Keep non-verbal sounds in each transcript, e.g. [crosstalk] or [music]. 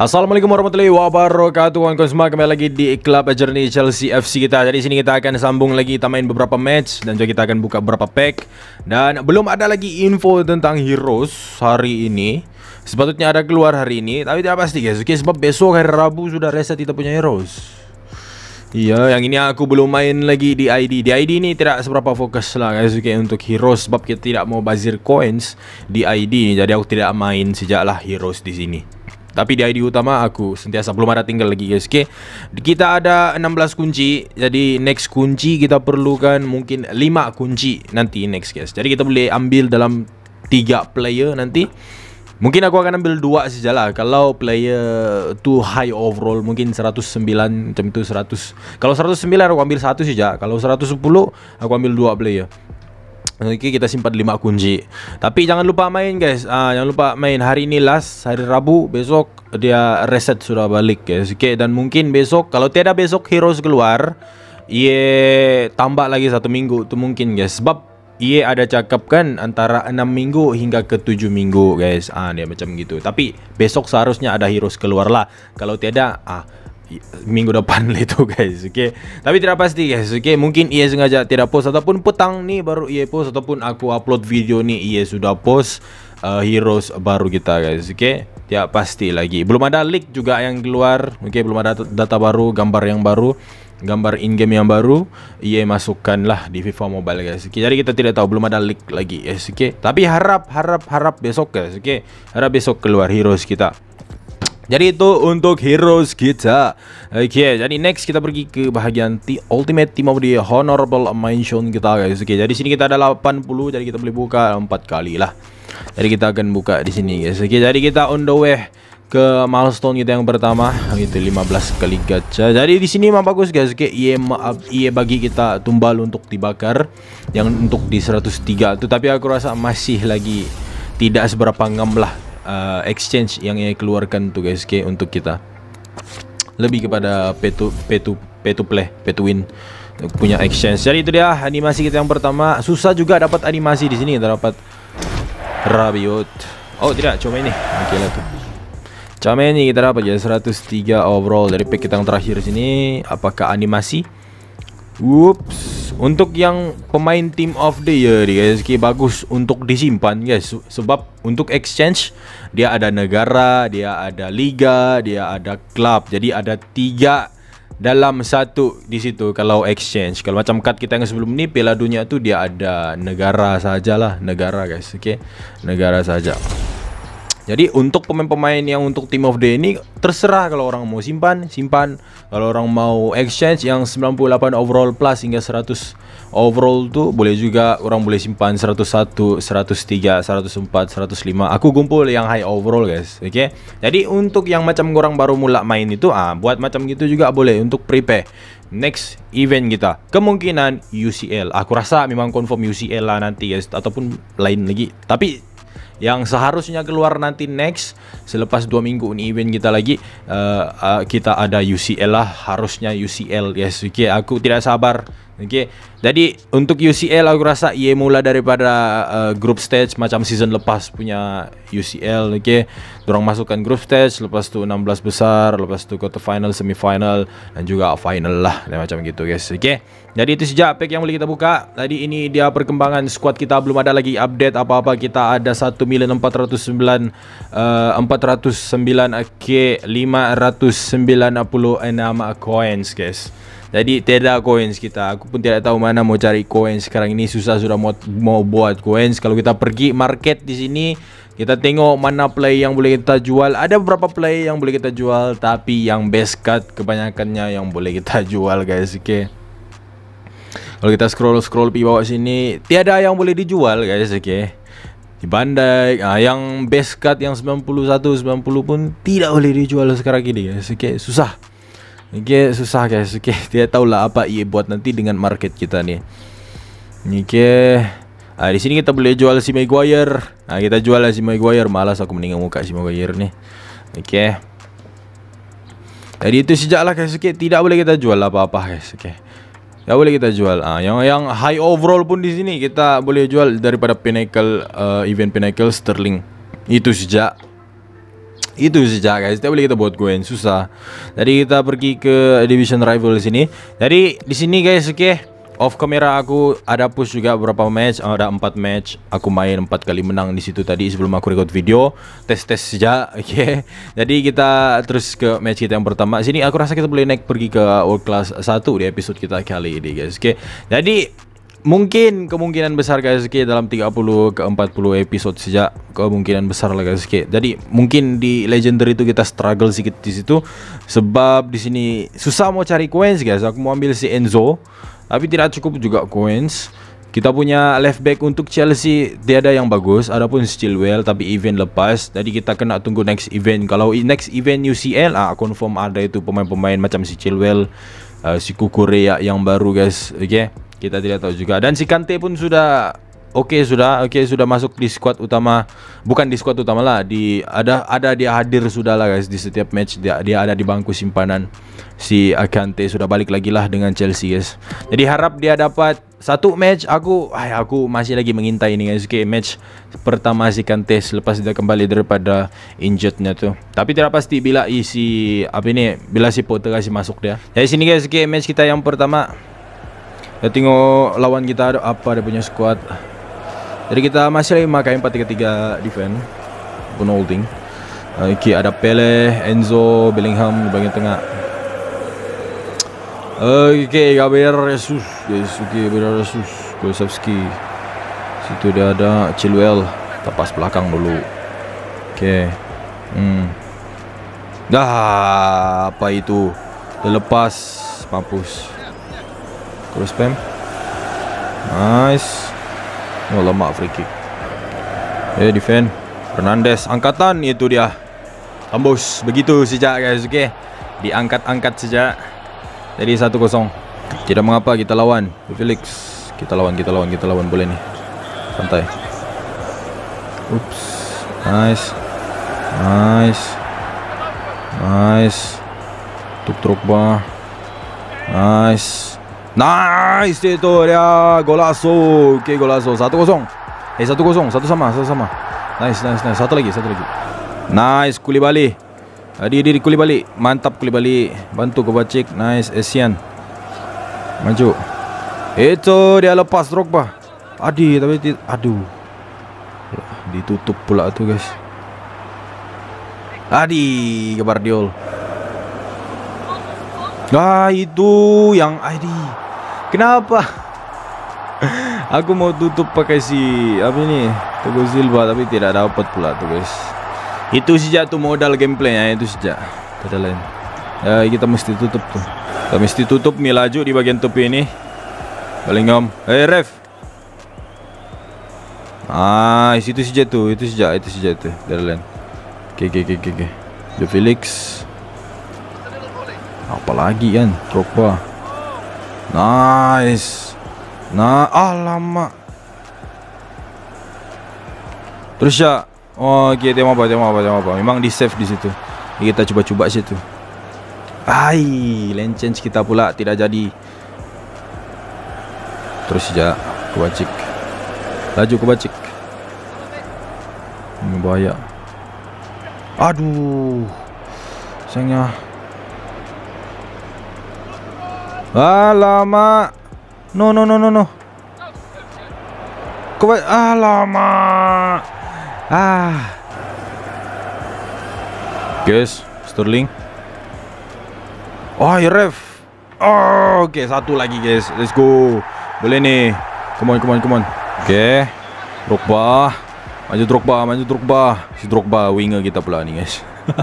Assalamualaikum warahmatullahi wabarakatuh Kawan-kawan semua kembali lagi di Club Journey Chelsea FC kita Jadi sini kita akan sambung lagi Kita main beberapa match Dan juga kita akan buka beberapa pack Dan belum ada lagi info tentang Heroes hari ini Sepatutnya ada keluar hari ini Tapi tidak pasti guys Oke sebab besok hari Rabu sudah reset kita punya Heroes Iya, yang ini aku belum main lagi di ID. Di ID ini tidak seberapa fokus lah guys okay, untuk heroes sebab kita tidak mau bazir coins di ID Jadi aku tidak main sejak lah heroes di sini. Tapi di ID utama aku sentiasa belum ada tinggal lagi guys okay. Kita ada 16 kunci Jadi next kunci kita perlukan mungkin 5 kunci nanti next guys Jadi kita boleh ambil dalam 3 player nanti Mungkin aku akan ambil 2 saja lah Kalau player tu high overall mungkin 109 macam itu 100 Kalau 109 aku ambil 1 saja Kalau 110 aku ambil 2 player Okay, kita simpan lima kunci Tapi jangan lupa main guys uh, Jangan lupa main hari ini last Hari Rabu Besok dia reset sudah balik guys Okay, dan mungkin besok Kalau tiada besok heroes keluar Ia tambah lagi satu minggu tu mungkin guys Sebab ia ada cakap kan Antara enam minggu hingga ke tujuh minggu guys Ah Dia macam gitu Tapi besok seharusnya ada heroes keluar lah Kalau tiada ah minggu depan [laughs] itu guys okay tapi tidak pasti guys okay mungkin ia sengaja tidak post ataupun petang nih, baru ia post ataupun aku upload video nih, ia sudah post uh, heroes baru kita guys okay tidak pasti lagi belum ada leak juga yang keluar okay belum ada data baru gambar yang baru gambar in game yang baru ia masukkan lah di FIFA Mobile guys okay, jadi kita tidak tahu belum ada leak lagi guys okay tapi harap harap harap besok guys okay harap besok keluar heroes kita jadi itu untuk heroes kita Oke okay, jadi next kita pergi ke bahagian The Ultimate Team of the Honorable Mansion kita guys Oke okay, jadi sini kita ada 80 jadi kita boleh buka 4 kali lah Jadi kita akan buka di sini guys Oke okay, jadi kita on the way ke milestone kita yang pertama itu 15 kali gacha jadi di sini memang bagus guys oke iya maaf iya bagi kita tumbal untuk dibakar yang untuk di 103 itu tapi aku rasa masih lagi tidak seberapa ngam lah uh, exchange yang ia keluarkan tu guys okay, untuk kita lebih kepada petu petu petu play pay win punya exchange jadi itu dia animasi kita yang pertama susah juga dapat animasi di sini kita dapat Rabiot oh tidak cuma ini oke lah tuh cuma ini kita dapat jadi ya 103 overall dari pack kita yang terakhir sini apakah animasi Whoops. Untuk yang pemain team of the year guys, bagus untuk disimpan guys. Sebab untuk exchange dia ada negara, dia ada liga, dia ada klub. Jadi ada tiga dalam satu di situ kalau exchange. Kalau macam kad kita yang sebelum ini Piala Dunia tu dia ada negara sajalah, negara guys. Oke. Okay? Negara saja. Jadi untuk pemain-pemain yang untuk team of the ini terserah kalau orang mau simpan, simpan. Kalau orang mau exchange yang 98 overall plus hingga 100 overall tuh boleh juga orang boleh simpan 101, 103, 104, 105. Aku kumpul yang high overall guys, oke. Okay? Jadi untuk yang macam orang baru mula main itu ah buat macam gitu juga boleh untuk prepare next event kita kemungkinan UCL aku rasa memang confirm UCL lah nanti guys ataupun lain lagi tapi yang seharusnya keluar nanti next selepas dua minggu ini event kita lagi uh, uh, kita ada UCL lah harusnya UCL yes oke okay, aku tidak sabar oke okay. Jadi untuk UCL aku rasa ia mula daripada uh, group stage macam season lepas punya UCL okey. dorang masukkan group stage lepas tu 16 besar, lepas tu quarter final, semi final dan juga final lah dan macam gitu guys. Okey. Jadi itu sejak pack yang boleh kita buka. Tadi ini dia perkembangan squad kita belum ada lagi update apa-apa. Kita ada 1,409 uh, 409 AK 596 coins guys. Jadi tiada coins kita. Aku pun tidak tahu mana gimana mau cari koin sekarang ini susah sudah mau mau buat koin kalau kita pergi market di sini kita tengok mana play yang boleh kita jual ada beberapa play yang boleh kita jual tapi yang best cut kebanyakannya yang boleh kita [laughs] jual guys oke okay. kalau kita scroll scroll di bawah sini tiada yang boleh dijual guys oke okay. di bandai ah, yang best cut yang 91 90 pun tidak boleh dijual sekarang ini guys oke okay. susah Oke susah guys, oke okay, [laughs] dia tahu lah apa ia buat nanti dengan market kita nih. Oke, Nah, di sini kita boleh jual si Maguire. Nah kita jual lah si Maguire, malas aku mendingan muka si Maguire nih. Oke. Okay. Jadi itu lah guys, oke tidak boleh kita jual apa-apa guys, oke. Okay. Ya boleh kita jual. Ah yang yang high overall pun di sini kita boleh jual daripada Pinnacle uh, event Pinnacle Sterling. Itu sejak itu saja guys tapi kita buat gue yang susah jadi kita pergi ke division rival di sini jadi di sini guys oke okay. Off kamera aku ada push juga beberapa match, oh, ada empat match. Aku main empat kali menang di situ tadi sebelum aku record video, tes-tes saja, [laughs] oke. Okay. Jadi kita terus ke match kita yang pertama. Sini aku rasa kita boleh naik pergi ke world class 1 di episode kita kali ini, guys. Oke. Okay. Jadi mungkin kemungkinan besar KSG dalam 30 ke 40 episode sejak kemungkinan besar lah KSG. Jadi mungkin di legendary itu kita struggle sedikit di situ sebab di sini susah mau cari coins guys. Aku mau ambil si Enzo tapi tidak cukup juga coins. Kita punya left back untuk Chelsea dia ada yang bagus, adapun Chilwell tapi event lepas. Jadi kita kena tunggu next event. Kalau next event UCL ah confirm ada itu pemain-pemain macam si Chilwell, uh, si Kukurea yang baru guys. Oke. Okay? Kita tidak tahu juga. Dan si Kante pun sudah oke okay, sudah oke okay, sudah masuk di squad utama bukan di squad utama lah di ada ada dia hadir sudah lah guys di setiap match dia dia ada di bangku simpanan si Kante sudah balik lagi lah dengan Chelsea guys jadi harap dia dapat satu match aku ay, aku masih lagi mengintai ini guys oke okay, match pertama si Kante selepas dia kembali daripada injurednya tuh tapi tidak pasti bila isi apa ini bila si Potter kasih masuk dia jadi sini guys oke okay, match kita yang pertama ya tengok lawan kita ada apa dia punya squad jadi kita masih lagi memakai 4-3-3 defense pun holding okay, eh, ada Pele, Enzo, Bellingham di bagian tengah Oke, eh, Gabriel Jesus. Yes, okey, Gabriel Jesus. Gosavski. Situ dia ada Chilwell. Lepas belakang dulu. Oke, Hmm. Dah, apa itu? Terlepas. Mampus. Terus spam. Nice. Oh lemak free kick. Eh defend. Fernandes angkatan itu dia. Tembus begitu sejak guys, oke. Okay? Diangkat-angkat sejak. Jadi 1-0. Tidak mengapa kita lawan. Felix. Kita lawan, kita lawan, kita lawan boleh nih. Santai. Ups. Nice. Nice. Nice. Tuk truk bah. Nice. Nice dia Golazo Oke okay, golazo 1-0 Eh 1-0 Satu sama Satu sama Nice nice nice Satu lagi Satu lagi Nice kuli Kulibali Adi adi kuli Kulibali Mantap kuli Kulibali Bantu Kovacic Nice Asian, Maju Itu dia lepas Drogba Adi tapi Aduh Ditutup pula tu guys Adi Gabardiol nah itu yang Adi. Kenapa? Aku mau tutup pakai si apa ini? Teguh Silva tapi tidak dapat pula tuh guys. Itu saja tuh modal gameplaynya itu saja. Tidak lain. Ya, kita mesti tutup tuh. Kita mesti tutup Milaju di bagian topi ini. Paling om. hey, eh, ref. Ah, itu saja tuh, itu saja, itu saja tuh. Darlan. Oke, oke, oke, oke. Jo Felix. Apalagi kan, Drogba. Nice. Nah, alamak. Ah, Terus ya. Oh, oke okay, dia mau apa? Dia mau apa? Dia mau apa? Memang di save di situ. Kita coba-coba situ. Hai, lane change kita pula tidak jadi. Terus ya, kebacik. Laju kebacik. Ini bahaya. Aduh. Sayangnya Alamak. No no no no no. Kau alamak. Ah. Guys, Sterling. Oh, ya, ref. Oh, okay, satu lagi guys. Let's go. Boleh ni. Come on, come on, come on. Okay. Drogba. Maju Drogba, maju Drogba. Si Drogba winger kita pula ni guys. [laughs]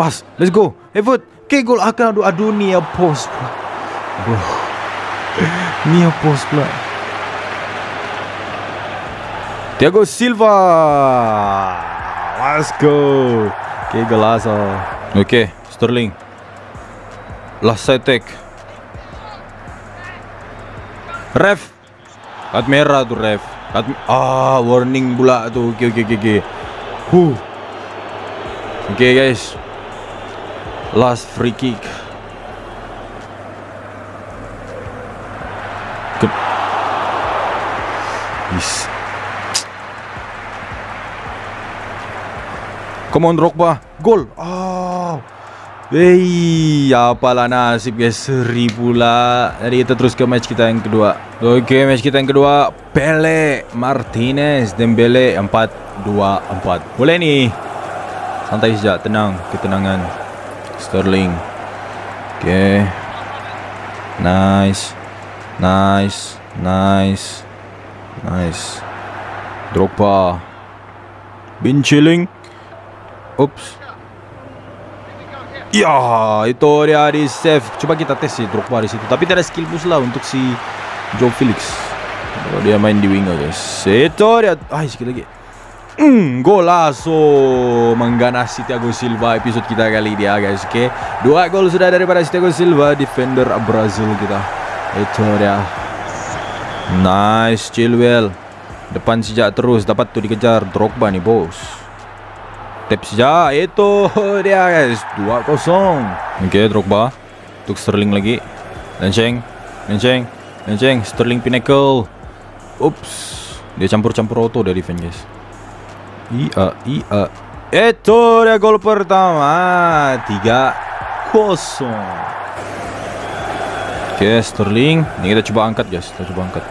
Pass. Let's go. Effort. Hey, Okay, gol aduh aduh do near post, bro. ni ya post, pula. Thiago Silva. Let's go. Okay, golazo. Sterling, Sterling. take. Ref. Kat merah tuh ref. Kat ah warning pula tuh. Oke okay, oke okay, oke okay, Oke guys, last free kick Good. Yes. Come on Drogba, gol. Oh. Wey, apalah nasib guys Seri pula Jadi kita terus ke match kita yang kedua Oke match kita yang kedua Pele Martinez Dembele 4-2-4 Boleh nih Santai saja tenang Ketenangan Sterling. Oke. Okay. Nice. Nice. Nice. Nice. Drogba. Bin chilling. Ups. Ya, itu di save. Coba kita tes sih Dropa di situ. Tapi tidak ada skill boost lah untuk si Joe Felix. Kalau dia main di winger guys. Itu dia. Ah, sekali lagi. Mm, golazo mengganas Thiago Silva episode kita kali dia ya, guys Oke okay? Dua gol sudah daripada Thiago Silva Defender Brazil kita Itu dia Nice Chilwell Depan sejak terus Dapat tuh dikejar Drogba nih bos Tap sejak Itu dia guys 2 kosong Oke okay, Drogba Untuk Sterling lagi Lenceng Lenceng Lenceng Sterling Pinnacle Ups Dia campur-campur auto dari defense guys ia ia, Itu dia gol pertama. 3 kosong. Oke, Sterling. Ini kita coba angkat, guys. Kita coba angkat.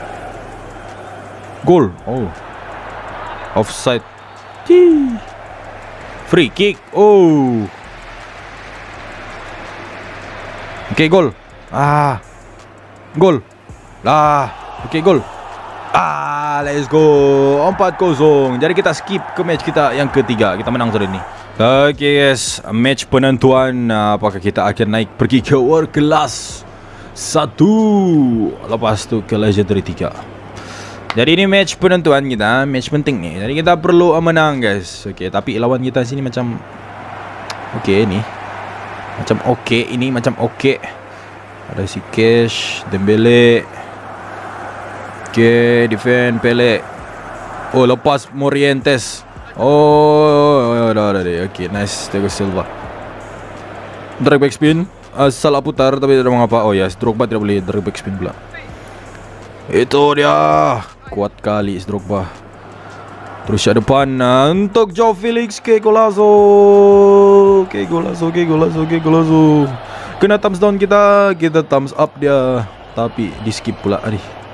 Gol. Oh. Offside. Tih. Free kick. Oh. Oke, okay, gol. Ah. Gol. Lah. Oke, okay, gol. Ah, let's go. Empat kosong. Jadi kita skip ke match kita yang ketiga. Kita menang sahaja ni. Okay guys, match penentuan apakah kita akan naik pergi ke world class satu? lepas tu ke legendary tiga. Jadi ini match penentuan kita, match penting ni. Jadi kita perlu menang guys. Okay, tapi lawan kita sini macam okay ni. Macam okay ini, macam okay. Ada si Cash, Dembele, Okay, defend pele. Oh, lepas Morientes. Oh, oh, oh dah dah dah. Oke, nice. Tego Silva. Drag back spin. Uh, salah putar tapi tidak mengapa. Oh ya, yes. Drogba tidak boleh drag back spin pula. Itu dia. Kuat kali Drogba. Terus ke depan uh, untuk Joe Felix ke Golazo. Ke Golazo, ke Golazo, ke Golazo. Kena thumbs down kita, kita thumbs up dia. Tapi di skip pula adih.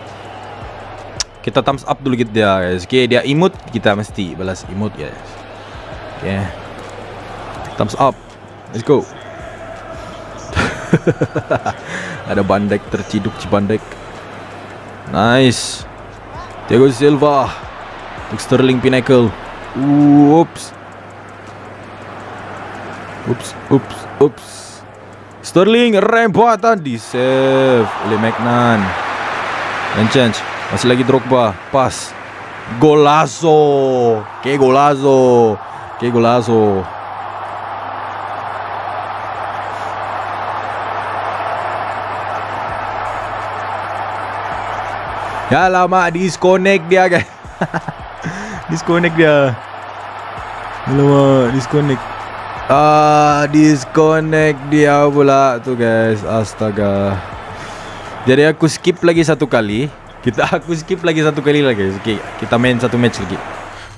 Kita thumbs up dulu gitu ya guys. Oke, okay, dia imut kita mesti balas imut ya. Oke. Okay. Thumbs up. Let's go. [laughs] Ada bandek terciduk cibandek. Nice. Diego Silva. Sterling Pinnacle. Oops. Oops, oops, oops. Sterling rempatan di save oleh Magnan. And change. Masih lagi Drogba, pas. Golazo. Ke golazo. Ke golazo. Ya lama disconnect dia guys. [laughs] disconnect dia. Ya lama disconnect. Ah, disconnect dia pula tuh guys. Astaga. Jadi aku skip lagi satu kali kita aku skip lagi satu kali lagi guys. Okay, kita main satu match lagi.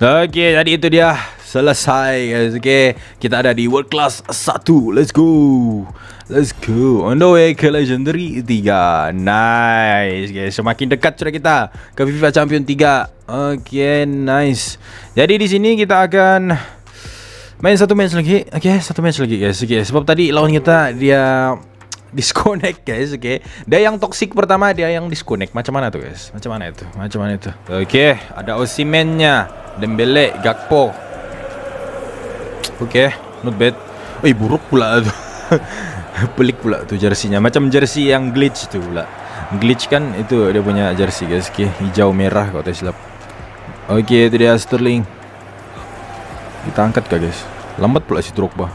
Oke, jadi itu dia selesai guys. Oke, kita ada di World Class satu. Let's go. Let's go. On the way ke Legendary tiga. Nice guys. Semakin dekat sudah kita ke FIFA Champion tiga. Oke, nice. Jadi di sini kita akan main satu match lagi. Oke, satu match lagi guys. Oke, sebab tadi lawan kita dia disconnect guys oke okay. dia yang toxic pertama dia yang disconnect macam mana tuh guys macam mana itu macam mana itu oke okay. ada Osimennya Dembele Gakpo oke okay. not bad Oi buruk pula tuh [laughs] pelik pula tuh jersinya macam jersey yang glitch tuh pula glitch kan itu dia punya jersey guys oke okay. hijau merah kalau tidak silap oke okay, itu dia Sterling kita angkat kah guys lambat pula si Drogba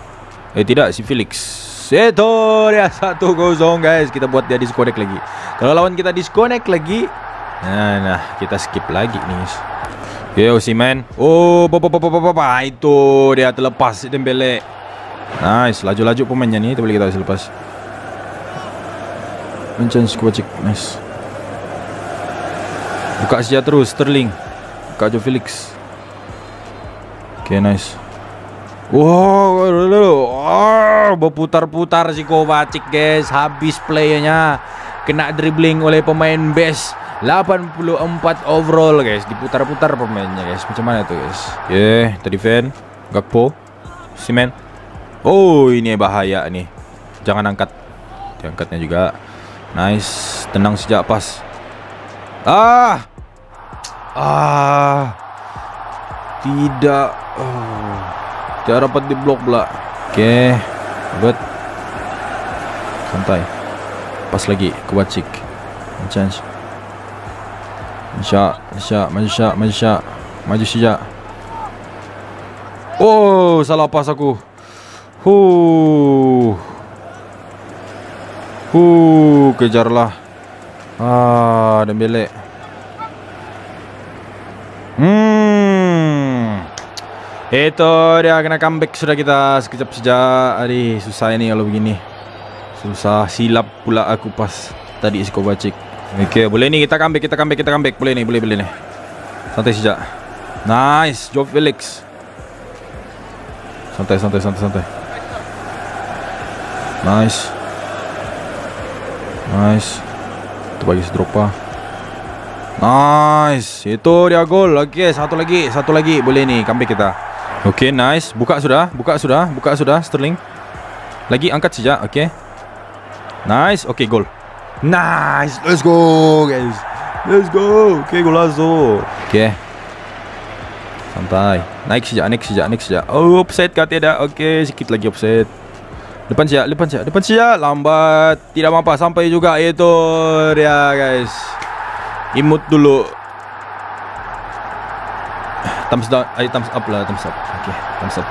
eh tidak si Felix dia satu kosong guys Kita buat dia disconnect lagi Kalau lawan kita disconnect lagi Nah, nah kita skip lagi nih Yo man Oh papa, papa, papa. Itu dia terlepas Dembele Nice Laju-laju pemainnya nih Itu boleh kita lepas Mencen squad Nice Buka saja terus Sterling Buka aja Felix Okay nice Wow, oh, berputar-putar si Kovacic guys, habis playnya kena dribbling oleh pemain base 84 overall guys, diputar-putar pemainnya guys. Macam mana tuh guys? Ya, yeah, tadi fan Gakpo, Simen. Oh, ini bahaya nih. Jangan angkat. Diangkatnya juga. Nice, tenang sejak pas. Ah! Ah! Tidak. Oh. Tidak dapat blok belak. Oke, okay. good. Santai. Pas lagi Kovacic. Chance. Insya, insya, insya, insya. Maju saja. Oh, salah pas aku. Huh. Huh, kejarlah. Ah, Dembele. Hmm. Itu dia kena comeback sudah kita sekejap saja. Hari susah ini kalau begini. Susah silap pula aku pas tadi si Kovacic. Okey, boleh ni kita comeback, kita comeback, kita comeback. Boleh ni, boleh boleh ni. Santai saja. Nice, Job Felix. Santai, santai, santai, santai. Nice. Nice. Tu bagi drop Nice. Itu dia gol. Okey, satu lagi, satu lagi. Boleh ni, comeback kita. Okay nice Buka sudah Buka sudah Buka sudah Sterling Lagi angkat sejak Okay Nice Okay goal Nice Let's go guys Let's go Okay golazo Okay Santai Naik sejak Naik sejak Naik sejak Oh upset kat tiada Okay sikit lagi upset Depan sejak Depan sejak Depan sejak Lambat Tidak apa Sampai juga Itu ya, guys Imut dulu thumbs down eh, thumbs up lah thumbs up okey thumbs up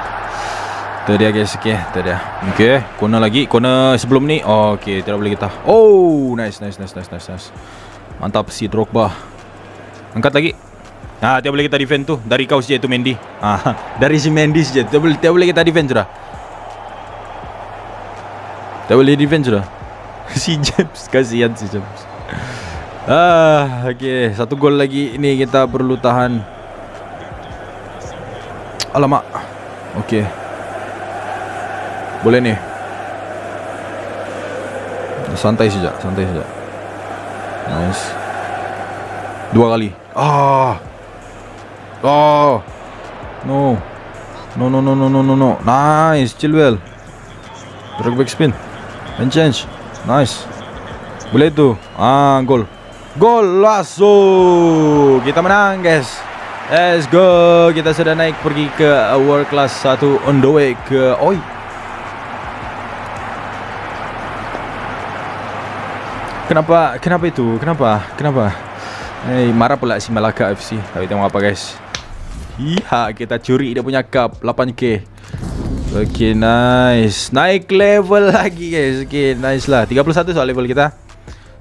tu dia guys okey tu dia okey corner lagi corner sebelum ni oh, okey tidak boleh kita oh nice nice nice nice nice, nice. mantap si drogba angkat lagi Nah, tidak boleh kita defend tu dari kau saja tu Mendy. Ah, [laughs] dari si Mendy saja. Tidak boleh tidak boleh kita defend sudah. Tidak boleh defend sudah. [laughs] si James kasihan si James. Ah, okey, satu gol lagi ini kita perlu tahan. Alamak Okey Boleh ni Santai sejak Santai sejak Nice Dua kali Ah Oh No No no no no no no no Nice well Drag back spin And change Nice Boleh tu Ah gol Gol lasso Kita menang guys Let's go Kita sudah naik pergi ke World Class 1 On the way ke Oi Kenapa Kenapa itu Kenapa Kenapa Hey, eh, marah pula si Malaka FC Tapi tengok apa guys Iha kita curi dia punya cup 8k Okay nice Naik level lagi guys Okay nice lah 31 soal level kita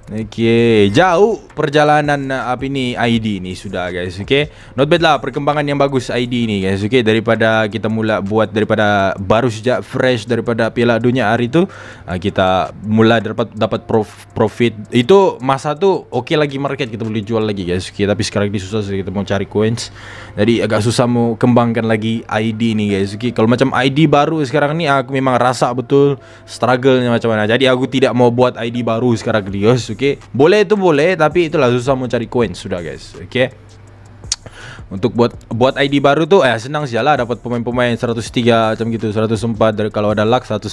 Oke, jauh perjalanan eh, apa ini ID ini sudah guys. Oke. Not bad lah perkembangan yang bagus ID ini guys. Oke, daripada kita mula buat daripada baru sejak fresh daripada Piala Dunia hari itu, eh, kita mula dapat dapat prof, profit. Itu masa tuh oke lagi market kita boleh jual lagi guys. Oke, tapi sekarang ini susah kita mau cari coins. Jadi agak susah mau kembangkan lagi ID ini guys. Oke, kalau macam ID baru sekarang ini aku memang rasa betul struggle macam mana. Jadi aku tidak mau buat ID baru sekarang guys okay? Boleh itu boleh tapi itulah susah mau cari coins sudah guys, okay? Untuk buat buat ID baru tuh eh senang sih lah dapat pemain-pemain 103 macam gitu, 104 dari kalau ada luck 105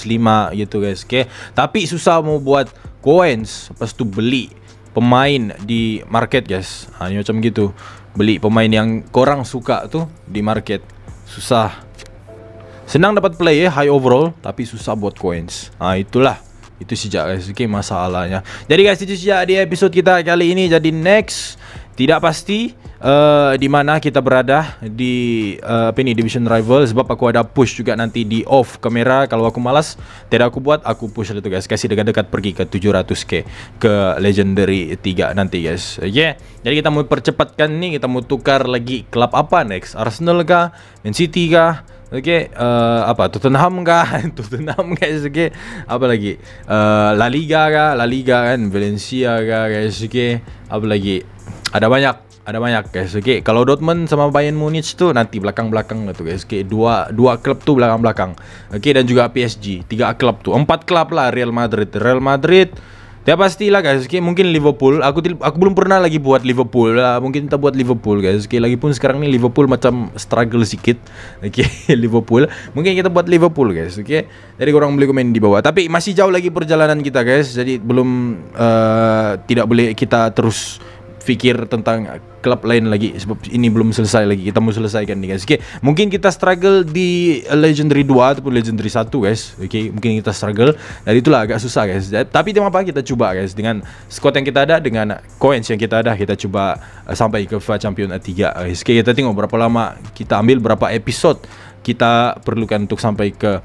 gitu guys, okay? Tapi susah mau buat coins pas tu beli pemain di market guys. Ha, ini macam gitu. Beli pemain yang kurang suka tu di market. Susah. Senang dapat play ya high overall tapi susah buat coins. Nah itulah. Itu sejak guys Oke okay, masalahnya Jadi guys itu sejak di episode kita kali ini Jadi next tidak pasti uh, di mana kita berada di uh, apa ini division rival sebab aku ada push juga nanti di off kamera kalau aku malas tidak aku buat aku push itu guys kasih dekat-dekat pergi ke 700k ke legendary 3 nanti guys ya yeah. jadi kita mau percepatkan nih kita mau tukar lagi klub apa next Arsenal kah Man City kah Okay uh, Apa Tottenham kah [laughs] Tottenham kah Okay Apa lagi uh, La Liga kan, La Liga kan Valencia kan, guys Okay Apa lagi Ada banyak ada banyak guys okay. Kalau Dortmund sama Bayern Munich tu Nanti belakang-belakang lah tu guys okay. Dua dua klub tu belakang-belakang okay. Dan juga PSG Tiga klub tu Empat klub lah Real Madrid Real Madrid Ya lah guys, okay, mungkin Liverpool. Aku aku belum pernah lagi buat Liverpool. Uh, mungkin kita buat Liverpool guys. Okay, lagi pun sekarang ni Liverpool macam struggle sikit. [laughs] Okay, Liverpool. Mungkin kita buat Liverpool guys. Okay, jadi korang boleh komen di bawah. Tapi masih jauh lagi perjalanan kita guys. Jadi belum uh, tidak boleh kita terus pikir tentang klub lain lagi sebab ini belum selesai lagi kita mau selesaikan nih guys oke okay. mungkin kita struggle di legendary 2 ataupun legendary 1 guys oke okay. mungkin kita struggle dan itulah agak susah guys eh, tapi tidak apa kita coba guys dengan squad yang kita ada dengan coins yang kita ada kita coba eh, sampai ke FIFA Champion 3 guys oke okay. kita tengok berapa lama kita ambil berapa episode kita perlukan untuk sampai ke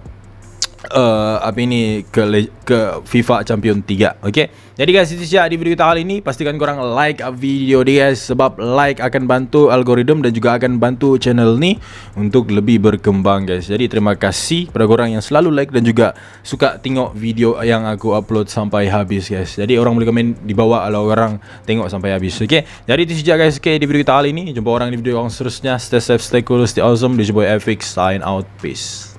uh, apa ini ke ke FIFA Champion 3 oke jadi guys itu saja di video kita kali ini pastikan korang like video dia guys sebab like akan bantu algoritma dan juga akan bantu channel ni untuk lebih berkembang guys jadi terima kasih pada korang yang selalu like dan juga suka tengok video yang aku upload sampai habis guys jadi orang boleh komen di bawah kalau orang tengok sampai habis oke okay? jadi itu saja guys oke okay, di video kita kali ini jumpa orang di video yang seterusnya stay safe stay cool stay awesome this boy FX sign out peace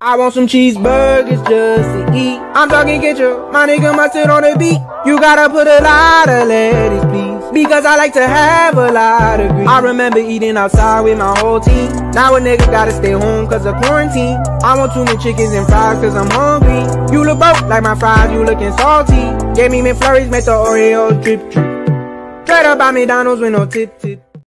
I want some cheeseburgers just to eat. I'm talking ketchup, you, my nigga mustard on the beat. You gotta put a lot of ladies, please. Because I like to have a lot of grease. I remember eating outside with my whole team. Now a nigga gotta stay home cause of quarantine. I want too many chickens and fries cause I'm hungry. You look both like my fries, you looking salty. Gave me McFlurries, make the Oreo drip drip. Straight up by McDonald's with no tip tip.